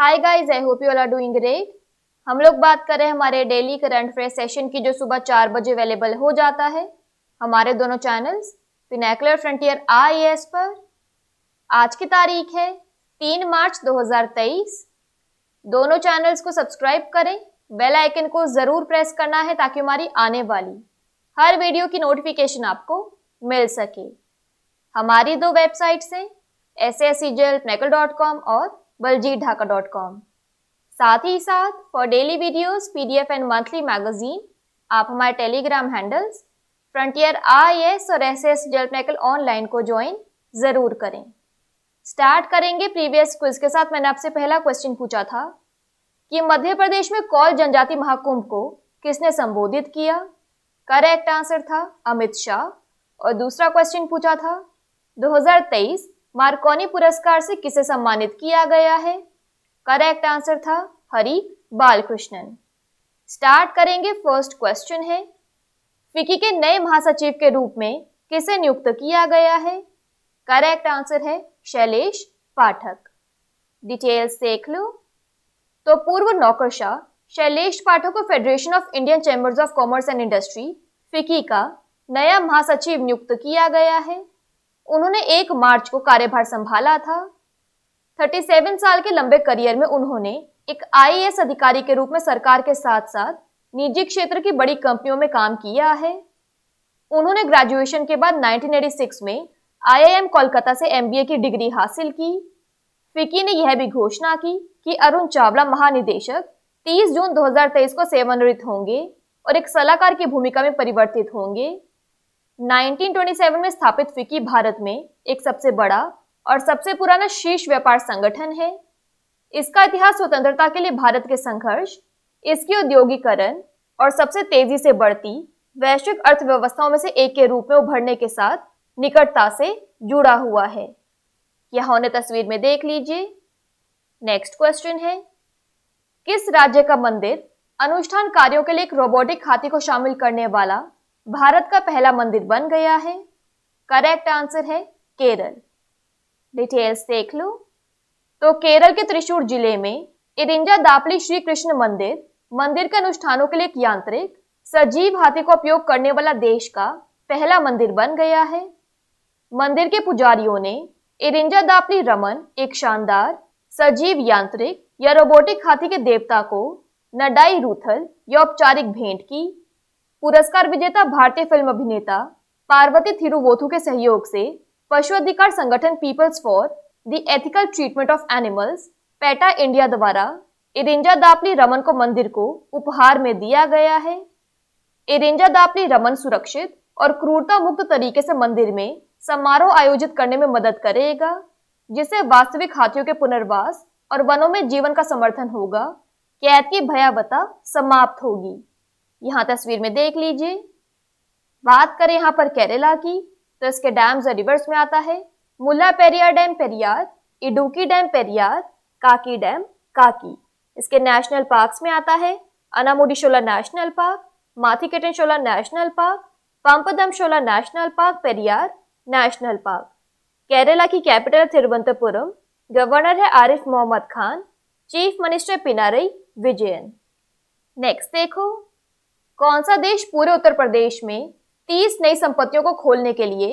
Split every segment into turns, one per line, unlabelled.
Hi guys I hope you all are doing great हम लोग बात कर रहे हैं हमारे डेली करंट अफेयर सेशन की जो सुबह चार बजे अवेलेबल हो जाता है हमारे दोनों चैनल्स पिनाकुलर फ्रंटियर आई पर आज की तारीख है तीन मार्च 2023 दोनों चैनल्स को सब्सक्राइब करें बेल आइकन को ज़रूर प्रेस करना है ताकि हमारी आने वाली हर वीडियो की नोटिफिकेशन आपको मिल सके हमारी दो वेबसाइट्स हैं एस एस सी और बलजीत ढाका डॉट कॉम साथ ही साथ for daily videos, PDF and monthly magazine आप हमारे टेलीग्राम हैंडल्स फ्रंटियर आई और एस एस डेल्टमेकल ऑनलाइन को ज्वाइन ज़रूर करें स्टार्ट करेंगे प्रीवियस क्विज के साथ मैंने आपसे पहला क्वेश्चन पूछा था कि मध्य प्रदेश में कौल जनजाति महाकुंभ को किसने संबोधित किया करेक्ट आंसर था अमित शाह और दूसरा क्वेश्चन पूछा था 2023 मार्कोनी पुरस्कार से किसे सम्मानित किया गया है करेक्ट आंसर था हरि बालकृष्णन स्टार्ट करेंगे फर्स्ट क्वेश्चन है फिकी के नए महासचिव के रूप में किसे नियुक्त किया गया है करेक्ट आंसर है शैलेश पाठक डिटेल्स देख लो तो पूर्व नौकरशाह शैलेश पाठक को Federation of Indian Chambers of Commerce and Industry FICCI का नया महासचिव नियुक्त किया गया है उन्होंने एक मार्च को कार्यभार संभाला था 37 साल के लंबे करियर में उन्होंने एक आईएएस अधिकारी के रूप में सरकार के साथ साथ निजी क्षेत्र की बड़ी कंपनियों में काम किया है उन्होंने ग्रेजुएशन के बाद 1986 में आईआईएम कोलकाता से एमबीए की डिग्री हासिल की फिक्की ने यह भी घोषणा की कि अरुण चावला महानिदेशक 30 जून 2023 को सेवानिवृत्त होंगे और एक सलाहकार की भूमिका में परिवर्तित होंगे 1927 में स्थापित फिकी भारत में एक सबसे बड़ा और सबसे पुराना शीर्ष व्यापार संगठन है इसका इतिहास स्वतंत्रता के लिए भारत के संघर्ष इसके औद्योगिकरण और सबसे तेजी से बढ़ती वैश्विक अर्थव्यवस्थाओं में से एक के रूप में उभरने के साथ निकटता से जुड़ा हुआ है यह उन्हें तस्वीर में देख लीजिए नेक्स्ट क्वेश्चन है किस राज्य का मंदिर अनुष्ठान कार्यों के लिए एक रोबोटिक हाथी को शामिल करने वाला भारत का पहला मंदिर बन गया है करेक्ट आंसर है केरल डिटेल्स देख लो तो केरल के त्रिशूर जिले में इरिंजा दापली श्री कृष्ण मंदिर मंदिर के अनुष्ठानों के लिए एक यांत्रिक सजीव हाथी का उपयोग करने वाला देश का पहला मंदिर बन गया है मंदिर के पुजारियों ने इरिंजा दापली रमन एक शानदार सजीव यांत्रिक या रोबोटिक हाथी के देवता को नडाई रूथल या औपचारिक भेंट की पुरस्कार विजेता भारतीय फिल्म अभिनेता पार्वती थिरुवोथु के सहयोग से पशु अधिकार संगठन People for the Ethical Treatment of Animals PETA India द्वारा इरेंजा दापली रमन को मंदिर को उपहार में दिया गया है इरेंजा दापली रमन सुरक्षित और क्रूरता मुक्त तरीके से मंदिर में समारोह आयोजित करने में मदद करेगा जिससे वास्तविक हाथियों के पुनर्वास और वनों में जीवन का समर्थन होगा कैद की भयावता समाप्त होगी यहाँ तस्वीर में देख लीजिए बात करें यहाँ पर केरला की तो इसके डैम्स रिवर्स में आता है Mullaperiyar dam Periyar Idukki dam Periyar Kakki dam Kakki इसके नेशनल पार्क्स में आता है Anamudishola national park Mathikettanshola national park Pampadumshola national park Periyar national park Kerala की कैपिटल तिरुवनंतपुरम गवर्नर है Arif Mohammad Khan chief minister Pinarayi Vijayan next देखो कौन सा देश पूरे उत्तर प्रदेश में 30 नई संपत्तियों को खोलने के लिए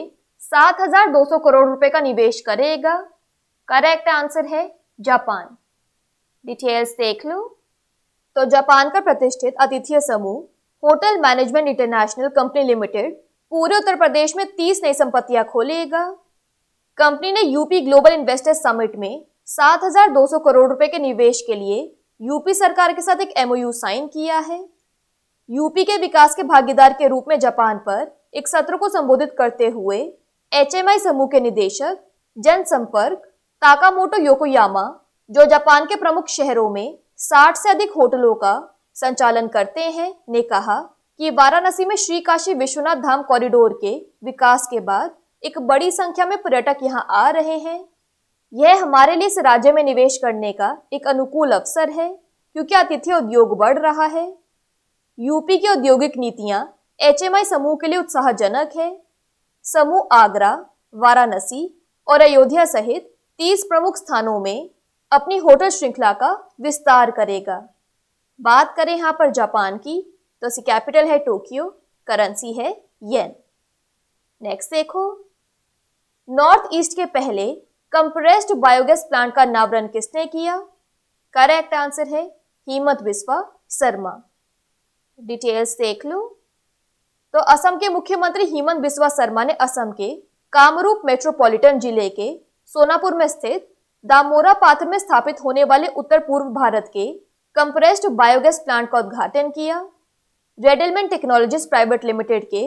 7,200 करोड़ रुपए का निवेश करेगा करेक्ट आंसर है जापान डिटेल्स देख लो तो जापान का प्रतिष्ठित अतिथि समूह hotel management international company limited पूरे उत्तर प्रदेश में 30 नई संपत्तियां खोलेगा कंपनी ने यूपी ग्लोबल इन्वेस्टर्स समिट में 7,200 करोड़ रुपए के निवेश के लिए यूपी सरकार के साथ एक एमओयू साइन किया है यूपी के विकास के भागीदार के रूप में जापान पर एक सत्र को संबोधित करते हुए एच समूह के निदेशक जनसंपर्क ताकामोटो योकोयामा जो जापान के प्रमुख शहरों में 60 से अधिक होटलों का संचालन करते हैं ने कहा कि वाराणसी में श्री काशी विश्वनाथ धाम कॉरिडोर के विकास के बाद एक बड़ी संख्या में पर्यटक यहां आ रहे हैं यह हमारे लिए इस राज्य में निवेश करने का एक अनुकूल अवसर है क्योंकि अतिथि उद्योग बढ़ रहा है यूपी की औद्योगिक नीतियां एचएमआई समूह के लिए उत्साहजनक है समूह आगरा वाराणसी और अयोध्या सहित 30 प्रमुख स्थानों में अपनी होटल श्रृंखला का विस्तार करेगा बात करें यहाँ पर जापान की तो इसकी कैपिटल है टोक्यो करेंसी है येन नेक्स्ट देखो नॉर्थ ईस्ट के पहले कंप्रेस्ड बायोगैस प्लांट का नावरण किसने किया करेक्ट आंसर है हिमत बिस्वा शर्मा डिटेल्स देख लो तो असम के मुख्यमंत्री हेमंत बिस्वा शर्मा ने असम के कामरूप मेट्रोपॉलिटन जिले के सोनापुर में स्थित दामोरा पात्र में स्थापित होने वाले उत्तर पूर्व भारत के कंप्रेस्ड बायोगैस प्लांट का उद्घाटन किया रेडलमेंट टेक्नोलॉजीज प्राइवेट लिमिटेड के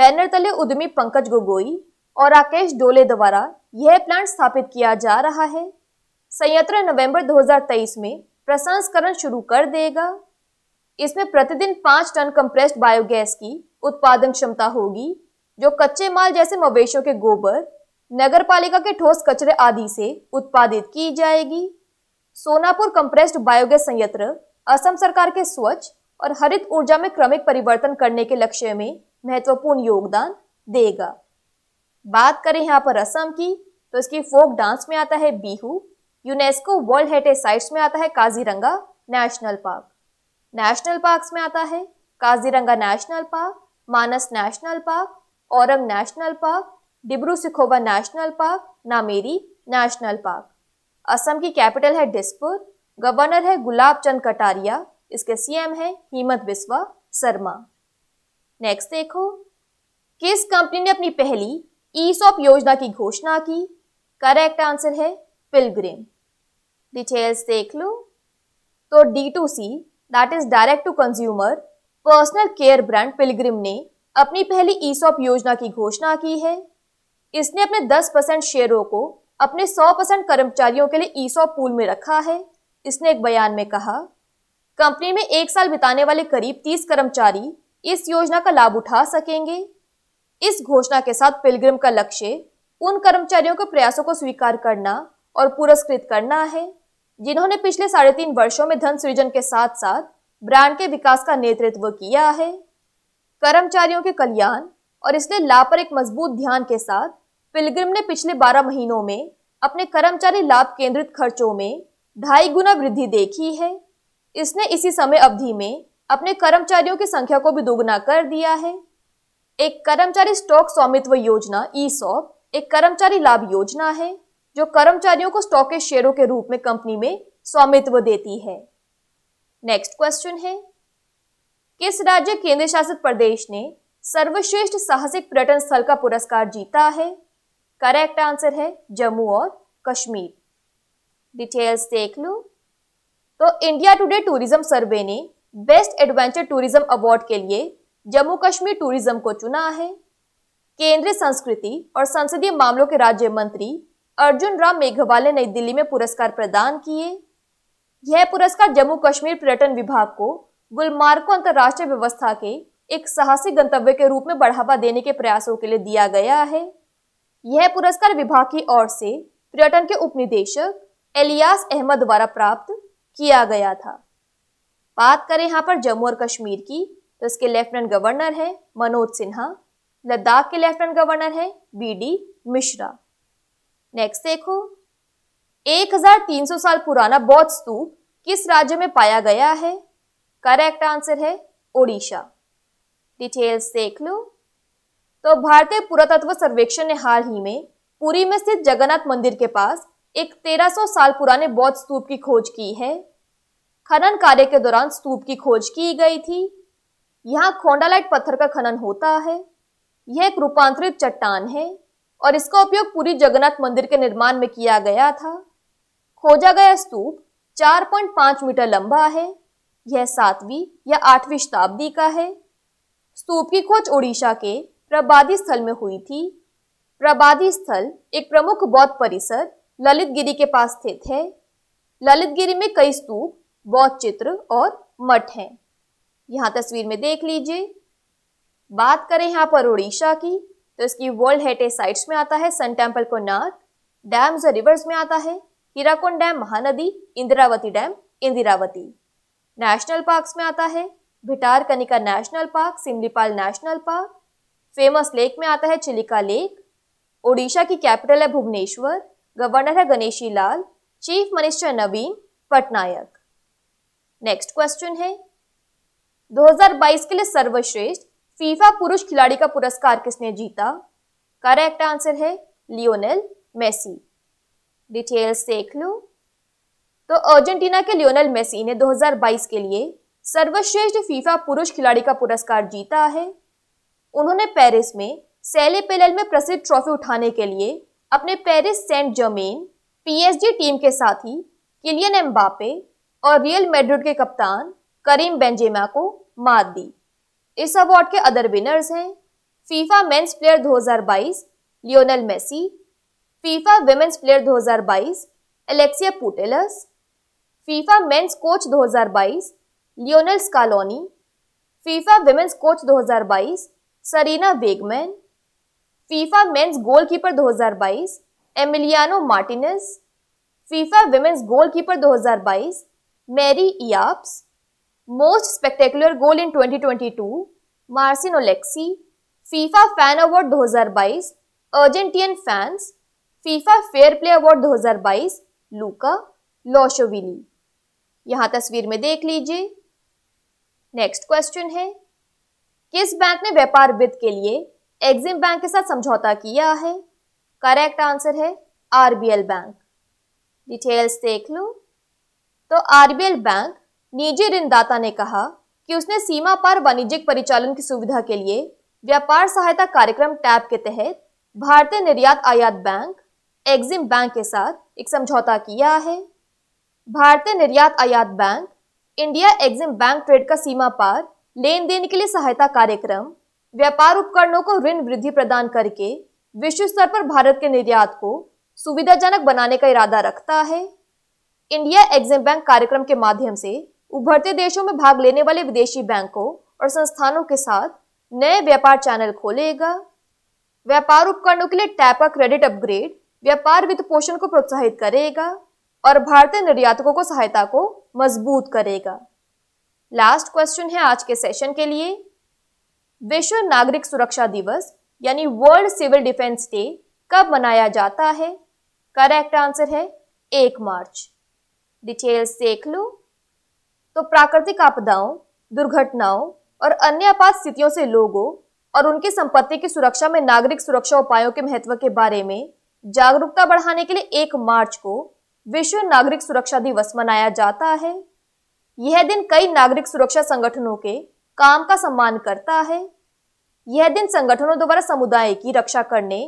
बैनर तले उद्यमी पंकज गोगोई और राकेश डोले द्वारा यह प्लांट स्थापित किया जा रहा है संयंत्र नवंबर 2023 में प्रसंस्करण शुरू कर देगा इसमें प्रतिदिन पांच टन कंप्रेस्ड बायोगैस की उत्पादन क्षमता होगी जो कच्चे माल जैसे मवेशियों के गोबर नगर पालिका के ठोस कचरे आदि से उत्पादित की जाएगी सोनापुर कंप्रेस्ड बायोगैस संयंत्र असम सरकार के स्वच्छ और हरित ऊर्जा में क्रमिक परिवर्तन करने के लक्ष्य में महत्वपूर्ण योगदान देगा बात करें यहाँ पर असम की तो इसकी फोक डांस में आता है Bihu UNESCO world heritage sites में आता है Kaziranga national park national parks में आता है Kaziranga national park Manas national park Orang national park Dibru Saikhowa national park Nameri national park Assam की कैपिटल है डिसपुर गवर्नर है गुलाब चंद कटारिया इसके सीएम है हिमत बिस्वा शर्मा नेक्स्ट देखो किस कंपनी ने अपनी पहली ई सॉप योजना की घोषणा की करेक्ट आंसर है पिलग्रिम डिटेल्स देख लो तो D to C that is direct to consumer personal care brand Pilgrim ने अपनी पहली ई सॉप योजना की घोषणा की है इसने अपने 10 परसेंट शेयरों को अपने 100 परसेंट कर्मचारियों के लिए ई सॉप पूल में रखा है इसने एक बयान में कहा कंपनी में एक साल बिताने वाले करीब 30 कर्मचारी इस योजना का लाभ उठा सकेंगे इस घोषणा के साथ पिलग्रिम का लक्ष्य उन कर्मचारियों के प्रयासों को स्वीकार करना और पुरस्कृत करना है जिन्होंने पिछले साढ़े तीन वर्षो में धन सृजन के साथ साथ ब्रांड के विकास का नेतृत्व किया है कर्मचारियों के कल्याण और इसलिए लाभ पर एक मजबूत ध्यान के साथ पिलग्रिम ने पिछले 12 महीनों में अपने कर्मचारी लाभ केंद्रित खर्चों में ढाई गुना वृद्धि देखी है इसने इसी समय अवधि में अपने कर्मचारियों की संख्या को भी दोगुना कर दिया है एक कर्मचारी स्टॉक स्वामित्व योजना ई एक कर्मचारी लाभ योजना है जो कर्मचारियों को स्टॉक के शेयरों के रूप में कंपनी में स्वामित्व देती है नेक्स्ट क्वेश्चन है किस राज्य केंद्र शासित प्रदेश ने सर्वश्रेष्ठ साहसिक पर्यटन स्थल का पुरस्कार जीता है करेक्ट आंसर है जम्मू और कश्मीर डिटेल्स देख लो तो इंडिया टुडे टूरिज्म सर्वे ने बेस्ट एडवेंचर टूरिज्म अवार्ड के लिए जम्मू कश्मीर टूरिज्म को चुना है केंद्रीय संस्कृति और संसदीय मामलों के राज्य मंत्री अर्जुन राम मेघवाल ने नई दिल्ली में पुरस्कार प्रदान किए यह पुरस्कार जम्मू कश्मीर पर्यटन विभाग को गुलमार्ग को अंतर्राष्ट्रीय व्यवस्था के एक साहसिक गंतव्य के रूप में बढ़ावा देने के प्रयासों के लिए दिया गया है यह पुरस्कार विभाग की ओर से पर्यटन के उपनिदेशक एलियास अहमद द्वारा प्राप्त किया गया था बात करें यहाँ पर जम्मू और कश्मीर की तो इसके लेफ्टिनेंट गवर्नर हैं मनोज सिन्हा लद्दाख के लेफ्टिनेंट गवर्नर हैं बी डी मिश्रा नेक्स्ट देखो 1300 साल पुराना बौद्ध स्तूप किस राज्य में पाया गया है करेक्ट आंसर है ओडिशा डिटेल्स देख लो तो भारतीय पुरातत्व सर्वेक्षण ने हाल ही में पुरी में स्थित जगन्नाथ मंदिर के पास एक 1300 साल पुराने बौद्ध स्तूप की खोज की है खनन कार्य के दौरान स्तूप की खोज की गई थी यहाँ खोंडालाइट पत्थर का खनन होता है यह एक रूपांतरित चट्टान है और इसका उपयोग पूरी जगन्नाथ मंदिर के निर्माण में किया गया था खोजा गया स्तूप 4.5 मीटर लंबा है यह सातवीं या आठवीं शताब्दी का है स्तूप की खोज ओडिशा के प्रबादी स्थल में हुई थी प्रबादी स्थल एक प्रमुख बौद्ध परिसर ललितगिरी के पास स्थित है ललितगिरी में कई स्तूप बौद्ध चित्र और मठ हैं यहाँ तस्वीर में देख लीजिए बात करें यहाँ पर उड़ीसा की तो इसकी वर्ल्ड हेरिटेज साइट्स में आता है सन टेम्पल को कोनार्क डैम्स और रिवर्स में आता है Hirakud dam Mahanadi Indravati dam Indravati national parks में आता है Bhitarkanika national park Simlipal national park famous lake में आता है चिलिका लेक ओडिशा की कैपिटल है भुवनेश्वर गवर्नर है Ganeshi Lal chief minister Naveen Patnaik next question है 2022 के लिए सर्वश्रेष्ठ फीफा पुरुष खिलाड़ी का पुरस्कार किसने जीता करेक्ट आंसर है लियोनेल मेसी डिटेल्स देख लो तो अर्जेंटीना के लियोनेल मेसी ने 2022 के लिए सर्वश्रेष्ठ फीफा पुरुष खिलाड़ी का पुरस्कार जीता है उन्होंने पेरिस में सेले पेलेल में प्रसिद्ध ट्रॉफी उठाने के लिए अपने Paris Saint Germain PSG team के साथ ही किलियन एम्बापे और रियल मेड्रिड के कप्तान करीम बेंजेमा को मात दी इस अवार्ड के अदर विनर्स हैं FIFA men's player 2022 Lionel Messi FIFA women's player 2022 Alexia Putellas FIFA men's coach 2022 Lionel Scaloni FIFA women's coach 2022 Sarina Wiegman FIFA men's goalkeeper 2022 Emiliano Martinez FIFA women's goalkeeper 2022 Mary Earps most spectacular goal in 2022, Marcin दो हजार बाईस Award 2022, FIFA fair play award दो हजार 2022, लूका लोशोविली यहां तस्वीर में देख लीजिए नेक्स्ट क्वेश्चन है किस बैंक ने व्यापार वित्त के लिए एग्जिम बैंक के साथ समझौता किया है करेक्ट आंसर है आरबीएल बैंक डिटेल्स देख लो तो आरबीएल बैंक निजी ऋणदाता ने कहा कि उसने सीमा पार वाणिज्यिक परिचालन की सुविधा के लिए व्यापार सहायता कार्यक्रम टैब के तहत भारतीय निर्यात आयात बैंक एग्जिम बैंक के साथ एक समझौता किया है भारतीय निर्यात आयात bank India Exim bank trade का सीमा पार लेन देन के लिए सहायता कार्यक्रम व्यापार उपकरणों को ऋण वृद्धि प्रदान करके विश्व स्तर पर भारत के निर्यात को सुविधाजनक बनाने का इरादा रखता है इंडिया एग्जिम बैंक कार्यक्रम के माध्यम से उभरते देशों में भाग लेने वाले विदेशी बैंकों और संस्थानों के साथ नए व्यापार चैनल खोलेगा व्यापार उपकरणों के लिए टैप का क्रेडिट अपग्रेड व्यापार वित्त पोषण को प्रोत्साहित करेगा और भारतीय निर्यातकों को सहायता को मजबूत करेगा लास्ट क्वेश्चन है आज के सेशन के लिए विश्व नागरिक सुरक्षा दिवस यानी वर्ल्ड सिविल डिफेंस डे कब मनाया जाता है करेक्ट आंसर है एक मार्च डिटेल्स देख लो तो प्राकृतिक आपदाओं दुर्घटनाओं और अन्य आपात स्थितियों से लोगों और उनकी संपत्ति की सुरक्षा में नागरिक सुरक्षा उपायों के महत्व के बारे में जागरूकता बढ़ाने के लिए एक मार्च को विश्व नागरिक सुरक्षा दिवस मनाया जाता है यह दिन कई नागरिक सुरक्षा संगठनों के काम का सम्मान करता है यह दिन संगठनों द्वारा समुदाय की रक्षा करने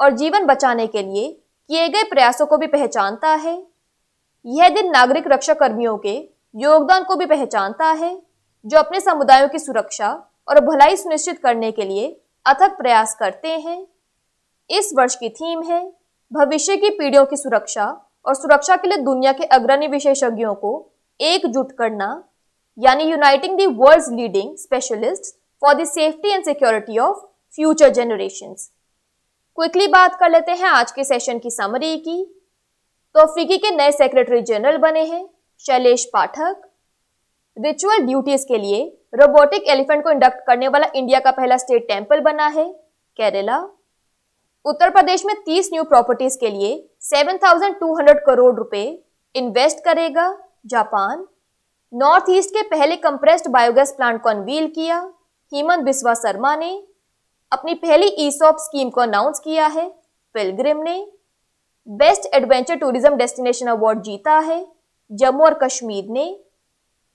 और जीवन बचाने के लिए किए गए प्रयासों को भी पहचानता है यह दिन नागरिक रक्षा कर्मियों के योगदान को भी पहचानता है जो अपने समुदायों की सुरक्षा और भलाई सुनिश्चित करने के लिए अथक प्रयास करते हैं इस वर्ष की थीम है भविष्य की पीढ़ियों की सुरक्षा और सुरक्षा के लिए दुनिया के अग्रणी विशेषज्ञों को एकजुट करना यानी uniting the world leading specialist for the safety and security of future generation quickly बात कर लेते हैं आज के सेशन की समरी की तो फिकी के नए सेक्रेटरी जनरल बने हैं शैलेश पाठक रिचुअल ड्यूटीज के लिए रोबोटिक एलिफेंट को इंडक्ट करने वाला इंडिया का पहला स्टेट टेम्पल बना है केरला उत्तर प्रदेश में 30 न्यू प्रॉपर्टीज के लिए 7,200 करोड़ रुपए इन्वेस्ट करेगा जापान नॉर्थ ईस्ट के पहले कंप्रेस्ड बायोगैस प्लांट को अनवील किया हेमंत बिस्वा शर्मा ने अपनी पहली ई सॉप स्कीम को अनाउंस किया है पिलग्रिम ने best adventure tourism destination award जीता है जम्मू और कश्मीर ने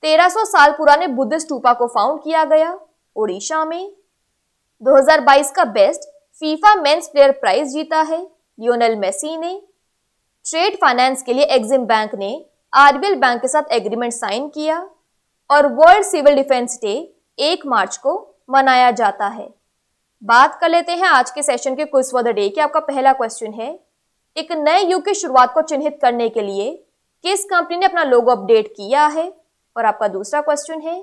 1300 साल पुराने बुद्ध स्टूपा को फाउंड किया गया ओडिशा में 2022 का best FIFA men's player prize जीता है लियोनल मेसी ने ट्रेड फाइनेंस के लिए एग्जिम बैंक ने आरबीएल बैंक के साथ एग्रीमेंट साइन किया और वर्ल्ड सिविल डिफेंस डे एक मार्च को मनाया जाता है बात कर लेते हैं आज के सेशन के क्विज फॉर द डे के आपका पहला क्वेश्चन है एक नए युग की शुरुआत को चिन्हित करने के लिए किस कंपनी ने अपना लोगो अपडेट किया है और आपका दूसरा क्वेश्चन है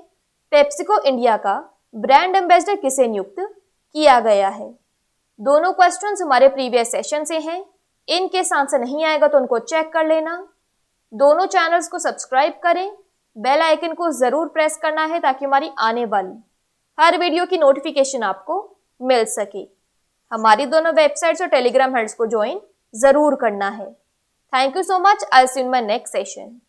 पेप्सिको इंडिया का ब्रांड एम्बेसडर किसे नियुक्त किया गया है दोनों क्वेश्चन हमारे प्रीवियस सेशन से हैं इनके आंसर नहीं आएगा तो उनको चेक कर लेना दोनों चैनल्स को सब्सक्राइब करें बेल आइकन को ज़रूर प्रेस करना है ताकि हमारी आने वाली हर वीडियो की नोटिफिकेशन आपको मिल सके हमारी दोनों वेबसाइट्स और टेलीग्राम हैंड्स को ज्वाइन ज़रूर करना है Thank you so much. I'll see you in my next session.